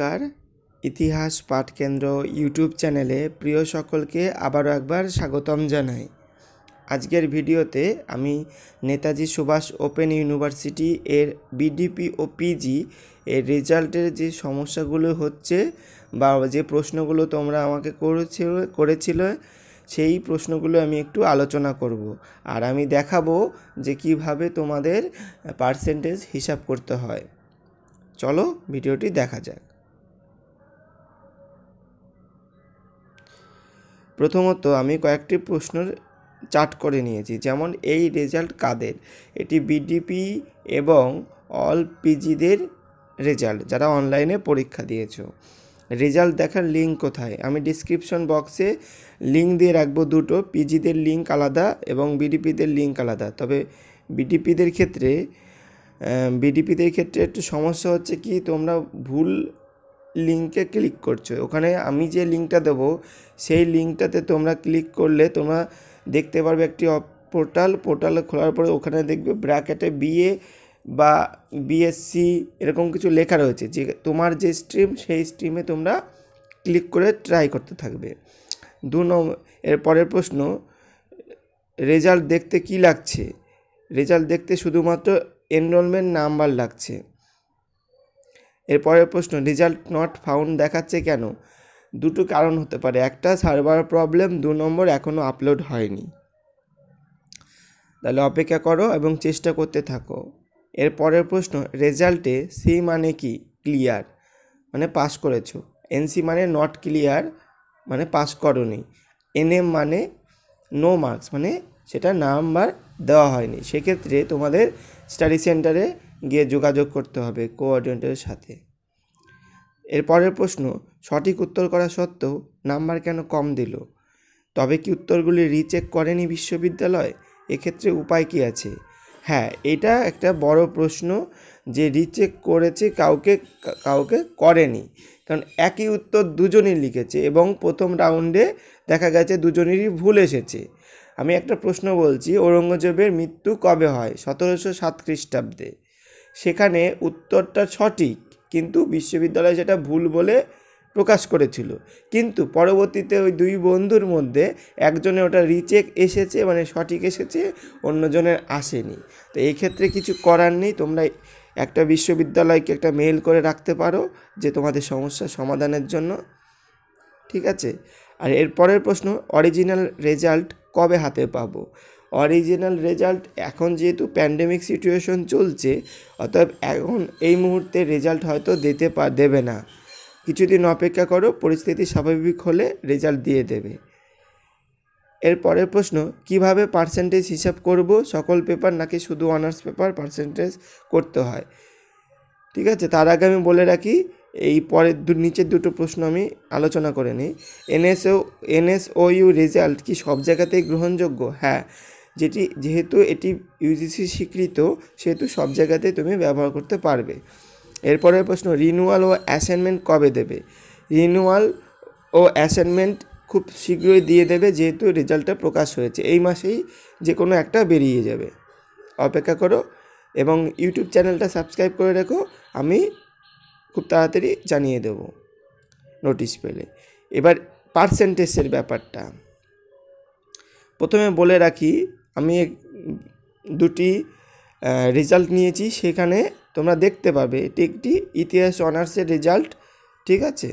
নমস্কার ইতিহাস পাঠকেন্দ্র ইউটিউব চ্যানেলে প্রিয় সকলকে আবারও একবার স্বাগতম জানাই আজকের ভিডিওতে আমি নেতাজি সুভাষ ওপেন ইউনিভার্সিটি এর বিডিপি ও পিজি এর রেজাল্টের যে সমস্যাগুলো হচ্ছে বা যে প্রশ্নগুলো তোমরা আমাকে করেছিল করেছিল সেই প্রশ্নগুলো আমি একটু আলোচনা করব আর আমি দেখাবো যে কিভাবে তোমাদের পার্সেন্টেজ হিসাব করতে হয় চলো ভিডিওটি দেখা যাক প্রথমত আমি কয়েকটি প্রশ্নের চার্ট করে নিয়েছি যেমন এই রেজাল্ট কাদের এটি বিডিপি এবং অল পিজিদের রেজাল্ট যারা অনলাইনে পরীক্ষা দিয়েছো রেজাল্ট দেখার লিঙ্ক কোথায় আমি ডিসক্রিপশন বক্সে লিঙ্ক দিয়ে রাখবো দুটো পিজিদের লিঙ্ক আলাদা এবং বিডিপিদের লিঙ্ক আলাদা তবে বিডিপিদের ক্ষেত্রে বিডিপিদের ক্ষেত্রে একটু সমস্যা হচ্ছে কি তোমরা ভুল লিঙ্কে ক্লিক করছো ওখানে আমি যে লিঙ্কটা দেবো সেই লিঙ্কটাতে তোমরা ক্লিক করলে তোমরা দেখতে পারবে একটি পোর্টাল পোর্টাল খোলার পরে ওখানে দেখবে ব্র্যাকেটে বিএ বা বিএসসি এরকম কিছু লেখা রয়েছে যে তোমার যে স্ট্রিম সেই স্ট্রিমে তোমরা ক্লিক করে ট্রাই করতে থাকবে দু নম্বর এর পরের প্রশ্ন রেজাল্ট দেখতে কি লাগছে রেজাল্ট দেখতে শুধুমাত্র এনরোলমেন্ট নাম্বার লাগছে এরপরের প্রশ্ন রেজাল্ট নট ফাউন্ড দেখাচ্ছে কেন দুটো কারণ হতে পারে একটা সার্ভার প্রবলেম দু নম্বর এখনও আপলোড হয়নি তাহলে অপেক্ষা করো এবং চেষ্টা করতে থাকো এর পরের প্রশ্ন রেজাল্টে সি মানে কি ক্লিয়ার মানে পাস করেছো এনসি মানে নট ক্লিয়ার মানে পাস করনি এনএম মানে নো মার্কস মানে সেটা নাম্বার দেওয়া হয়নি সেক্ষেত্রে তোমাদের স্টাডি সেন্টারে গিয়ে যোগাযোগ করতে হবে কোঅর্ডিনেটরের সাথে এরপরের প্রশ্ন সঠিক উত্তর করা সত্ত্বেও নাম্বার কেন কম দিল তবে কি উত্তরগুলি রিচেক করেনি বিশ্ববিদ্যালয় এক্ষেত্রে উপায় কি আছে হ্যাঁ এটা একটা বড় প্রশ্ন যে রিচেক করেছে কাউকে কাউকে করেনি কারণ একই উত্তর দুজনই লিখেছে এবং প্রথম রাউন্ডে দেখা গেছে দুজনেরই ভুল এসেছে আমি একটা প্রশ্ন বলছি ঔরঙ্গজেবের মৃত্যু কবে হয় সতেরোশো সাত খ্রিস্টাব্দে সেখানে উত্তরটা সঠিক কিন্তু বিশ্ববিদ্যালয় সেটা ভুল বলে প্রকাশ করেছিল কিন্তু পরবর্তীতে ওই দুই বন্ধুর মধ্যে একজনের ওটা রিচেক এসেছে মানে সঠিক এসেছে অন্যজনের আসেনি তো এই ক্ষেত্রে কিছু করার নেই তোমরা একটা বিশ্ববিদ্যালয়কে একটা মেল করে রাখতে পারো যে তোমাদের সমস্যা সমাধানের জন্য ঠিক আছে আর এরপরের প্রশ্ন অরিজিনাল রেজাল্ট কবে হাতে পাবো অরিজিনাল রেজাল্ট এখন যেহেতু প্যান্ডেমিক সিচুয়েশন চলছে অতএব এখন এই মুহূর্তে রেজাল্ট হয়তো দিতে পা দেবে না কিছুদিন অপেক্ষা করো পরিস্থিতি স্বাভাবিক হলে রেজাল্ট দিয়ে দেবে এর পরের প্রশ্ন কিভাবে পার্সেন্টেজ হিসাব করব সকল পেপার নাকি শুধু অনার্স পেপার পার্সেন্টেজ করতে হয় ঠিক আছে তার আগে আমি বলে রাখি এই পরের নিচের দুটো প্রশ্ন আমি আলোচনা করে নিই এনএসও এনএসওইউ রেজাল্ট কি সব জায়গাতেই গ্রহণযোগ্য হ্যাঁ যেটি যেহেতু এটি ইউজিসি স্বীকৃত সেহেতু সব জায়গাতে তুমি ব্যবহার করতে পারবে এরপরের প্রশ্ন রিনুয়াল ও অ্যাসাইনমেন্ট কবে দেবে রিনুয়াল ও অ্যাসাইনমেন্ট খুব শীঘ্রই দিয়ে দেবে যেহেতু রেজাল্টটা প্রকাশ হয়েছে এই মাসেই যে কোনো একটা বেরিয়ে যাবে অপেক্ষা করো এবং ইউটিউব চ্যানেলটা সাবস্ক্রাইব করে রেখো আমি খুব তাড়াতাড়ি জানিয়ে দেব নোটিশ পেলে এবার পার্সেন্টেজের ব্যাপারটা প্রথমে বলে রাখি আমি দুটি রেজাল্ট নিয়েছি সেখানে তোমরা দেখতে পাবে এটি একটি ইতিহাস অনার্সের রেজাল্ট ঠিক আছে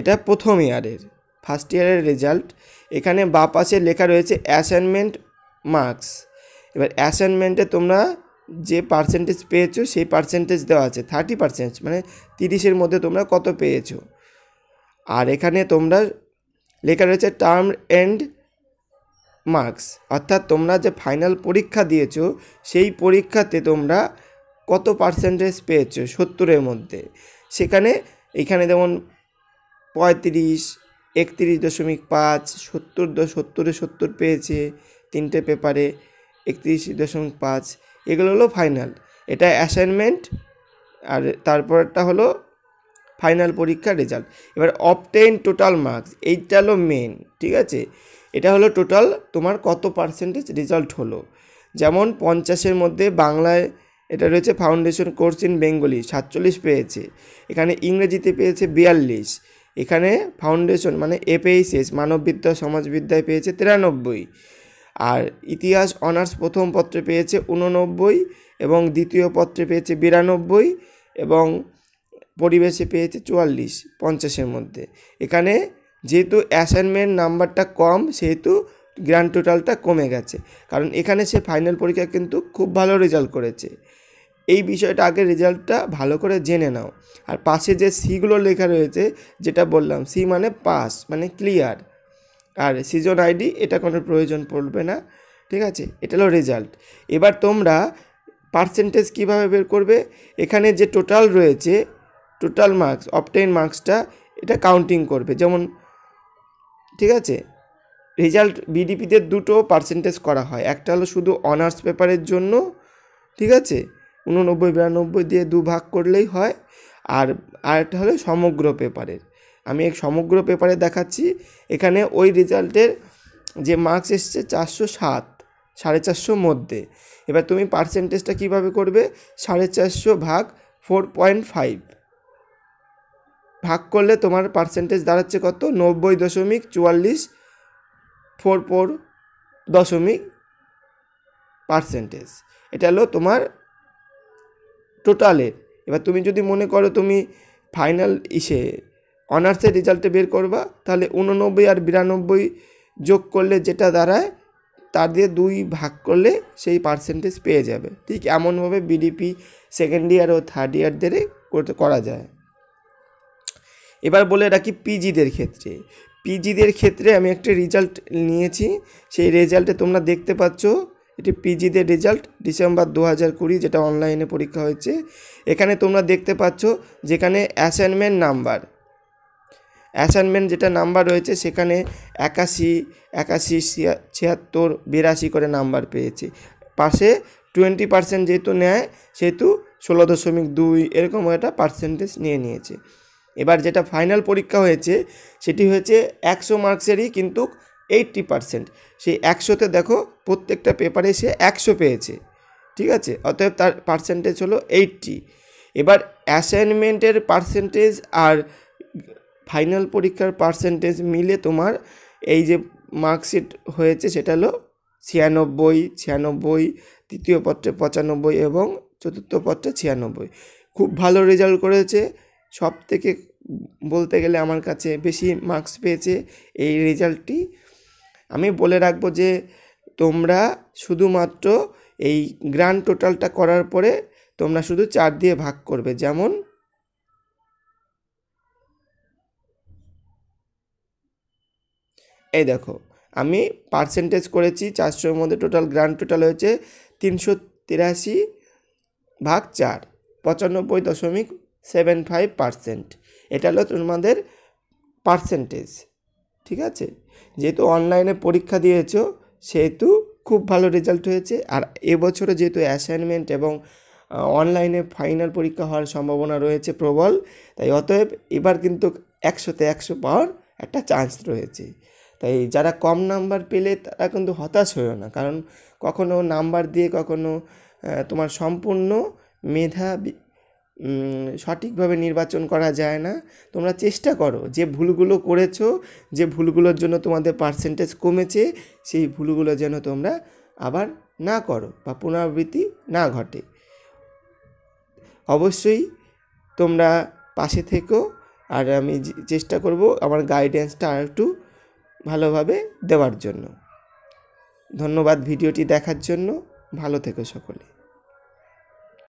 এটা প্রথম ইয়ারের ফার্স্ট ইয়ারের রেজাল্ট এখানে বা পাশে লেখা রয়েছে অ্যাসাইনমেন্ট মার্কস এবার অ্যাসাইনমেন্টে তোমরা যে পার্সেন্টেজ পেয়েছো সেই পার্সেন্টেজ দেওয়া আছে থার্টি পার্সেন্ট মানে তিরিশের মধ্যে তোমরা কত পেয়েছো আর এখানে তোমরা লেখা রয়েছে টার্ম এন্ড মার্কস অর্থাৎ তোমরা যে ফাইনাল পরীক্ষা দিয়েছ সেই পরীক্ষাতে তোমরা কত পার্সেন্টেজ পেয়েছো সত্তরের মধ্যে সেখানে এখানে যেমন পঁয়ত্রিশ একত্রিশ দশমিক পাঁচ সত্তর সত্তরে সত্তর পেয়েছে তিনটে পেপারে একত্রিশ দশমিক পাঁচ এগুলো হলো ফাইনাল এটা অ্যাসাইনমেন্ট আর তারপরটা হলো ফাইনাল পরীক্ষার রেজাল্ট এবার অপটেন টোটাল মার্কস এইটা হলো মেন ঠিক আছে এটা হলো টোটাল তোমার কত পার্সেন্টেজ রেজাল্ট হলো যেমন পঞ্চাশের মধ্যে বাংলায় এটা রয়েছে ফাউন্ডেশন কোর্স ইন বেঙ্গলি সাতচল্লিশ পেয়েছে এখানে ইংরেজিতে পেয়েছে বিয়াল্লিশ এখানে ফাউন্ডেশন মানে এপেইসেস মানববিদ্যা সমাজবিদ্যায় পেয়েছে তিরানব্বই আর ইতিহাস অনার্স প্রথম পত্রে পেয়েছে উননব্বই এবং দ্বিতীয় পত্রে পেয়েছে বিরানব্বই এবং পরিবেশে পেয়েছে চুয়াল্লিশ পঞ্চাশের মধ্যে এখানে যেহেতু অ্যাসাইনমেন্ট নাম্বারটা কম সেহেতু গ্র্যান্ড টোটালটা কমে গেছে কারণ এখানে সে ফাইনাল পরীক্ষা কিন্তু খুব ভালো রেজাল্ট করেছে এই বিষয়টা আগে রেজাল্টটা ভালো করে জেনে নাও আর পাশে যে সিগুলো লেখা রয়েছে যেটা বললাম সি মানে পাস মানে ক্লিয়ার আর সিজন আইডি এটা কোনো প্রয়োজন পড়বে না ঠিক আছে এটা হলো রেজাল্ট এবার তোমরা পার্সেন্টেজ কিভাবে বের করবে এখানে যে টোটাল রয়েছে টোটাল মার্কস অপটেন মার্কসটা এটা কাউন্টিং করবে যেমন ঠিক আছে রেজাল্ট বিডিপিতে দুটো পার্সেন্টেজ করা হয় একটা হলো শুধু অনার্স পেপারের জন্য ঠিক আছে উননব্বই বিরানব্বই দিয়ে দু ভাগ করলেই হয় আর আরেকটা হলো সমগ্র পেপারের আমি এক সমগ্র পেপারে দেখাচ্ছি এখানে ওই রেজাল্টের যে মার্কস এসছে চারশো সাত সাড়ে চারশোর মধ্যে এবার তুমি পার্সেন্টেজটা কীভাবে করবে সাড়ে চারশো ভাগ ফোর পয়েন্ট ফাইভ ভাগ করলে তোমার পার্সেন্টেজ দাঁড়াচ্ছে কত নব্বই দশমিক চুয়াল্লিশ ফোর ফোর দশমিক পার্সেন্টেজ এটা হলো তোমার টোটালের এবার তুমি যদি মনে করো তুমি ফাইনাল ইসে অনার্সের রেজাল্টে বের করবা তাহলে উননব্বই আর বিরানব্বই যোগ করলে যেটা দাঁড়ায় তার দিয়ে দুই ভাগ করলে সেই পার্সেন্টেজ পেয়ে যাবে ঠিক এমনভাবে বিডিপি সেকেন্ড ইয়ার ও থার্ড ইয়ারদের করা যায় এবার বলে রাখি পিজিদের ক্ষেত্রে পিজিদের ক্ষেত্রে আমি একটা রেজাল্ট নিয়েছি সেই রেজাল্টে তোমরা দেখতে পাচ্ছ এটি পিজিদের রেজাল্ট ডিসেম্বর দু হাজার কুড়ি যেটা অনলাইনে পরীক্ষা হয়েছে এখানে তোমরা দেখতে পাচ্ছ যেখানে অ্যাসাইনমেন্ট নাম্বার অ্যাসাইনমেন্ট যেটা নাম্বার রয়েছে সেখানে একাশি একাশি ছিয়াত্তর বিরাশি করে নাম্বার পেয়েছে পাশে টোয়েন্টি পার্সেন্ট যেহেতু নেয় সেহেতু ষোলো দশমিক দুই এরকম একটা পার্সেন্টেজ নিয়ে নিয়েছে এবার যেটা ফাইনাল পরীক্ষা হয়েছে সেটি হয়েছে একশো মার্কসেরই কিন্তু এইট্টি পারসেন্ট সেই একশোতে দেখো প্রত্যেকটা পেপারে সে একশো পেয়েছে ঠিক আছে অতএব তার পার্সেন্টেজ হলো এইটটি এবার অ্যাসাইনমেন্টের পার্সেন্টেজ আর ফাইনাল পরীক্ষার পার্সেন্টেজ মিলে তোমার এই যে মার্কশিট হয়েছে সেটা হলো ছিয়ানব্বই ছিয়ানব্বই তৃতীয় পত্রে পঁচানব্বই এবং চতুর্থ পত্রে ছিয়ানব্বই খুব ভালো রেজাল্ট করেছে সব থেকে বলতে গেলে আমার কাছে বেশি মার্কস পেয়েছে এই রেজাল্টটি আমি বলে রাখবো যে তোমরা শুধুমাত্র এই গ্র্যান্ড টোটালটা করার পরে তোমরা শুধু চার দিয়ে ভাগ করবে যেমন এই দেখো আমি পার্সেন্টেজ করেছি চারশোর মধ্যে টোটাল গ্র্যান্ড টোটাল হয়েছে তিনশো তিরাশি ভাগ চার পঁচানব্বই দশমিক সেভেন ফাইভ পারসেন্ট এটা হলো তোমাদের পার্সেন্টেজ ঠিক আছে যেহেতু অনলাইনে পরীক্ষা দিয়েছ সেহেতু খুব ভালো রেজাল্ট হয়েছে আর এবছরে যেহেতু অ্যাসাইনমেন্ট এবং অনলাইনে ফাইনাল পরীক্ষা হওয়ার সম্ভাবনা রয়েছে প্রবল তাই অতএব এবার কিন্তু একশোতে একশো পাওয়ার একটা চান্স রয়েছে তাই যারা কম নাম্বার পেলে তারা কিন্তু হতাশ হয়েও না কারণ কখনো নাম্বার দিয়ে কখনো তোমার সম্পূর্ণ মেধা সঠিকভাবে নির্বাচন করা যায় না তোমরা চেষ্টা করো যে ভুলগুলো করেছো যে ভুলগুলোর জন্য তোমাদের পার্সেন্টেজ কমেছে সেই ভুলগুলো যেন তোমরা আবার না করো বা পুনরাবৃত্তি না ঘটে অবশ্যই তোমরা পাশে থেকো আর আমি চেষ্টা করব আমার গাইডেন্সটা আর একটু ভালোভাবে দেওয়ার জন্য ধন্যবাদ ভিডিওটি দেখার জন্য ভালো থেকো সকলে